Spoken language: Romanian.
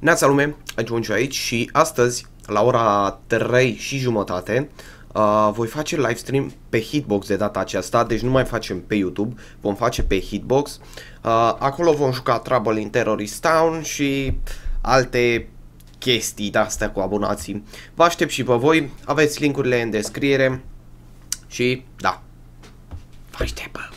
Neața lume, ajungi aici și astăzi, la ora 3 și jumătate, uh, voi face live stream pe Hitbox de data aceasta, deci nu mai facem pe YouTube, vom face pe Hitbox. Uh, acolo vom juca Trouble in Terrorist Town și alte chestii de-astea cu abonații. Vă aștept și pe voi, aveți linkurile în descriere și da, vă aștept!